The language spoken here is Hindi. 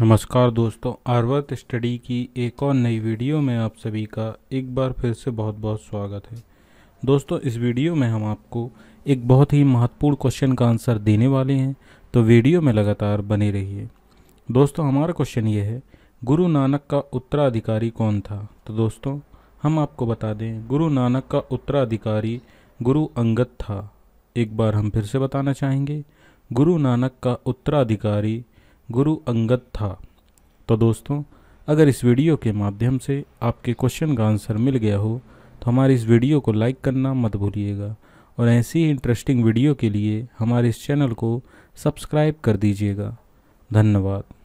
नमस्कार दोस्तों आर्वर्थ स्टडी की एक और नई वीडियो में आप सभी का एक बार फिर से बहुत बहुत स्वागत है दोस्तों इस वीडियो में हम आपको एक बहुत ही महत्वपूर्ण क्वेश्चन का आंसर देने वाले हैं तो वीडियो में लगातार बने रहिए दोस्तों हमारा क्वेश्चन ये है गुरु नानक का उत्तराधिकारी कौन था तो दोस्तों हम आपको बता दें गुरु नानक का उत्तराधिकारी गुरु अंगद था एक बार हम फिर से बताना चाहेंगे गुरु नानक का उत्तराधिकारी गुरु अंगद था तो दोस्तों अगर इस वीडियो के माध्यम से आपके क्वेश्चन का आंसर मिल गया हो तो हमारे इस वीडियो को लाइक करना मत भूलिएगा और ऐसी ही इंटरेस्टिंग वीडियो के लिए हमारे इस चैनल को सब्सक्राइब कर दीजिएगा धन्यवाद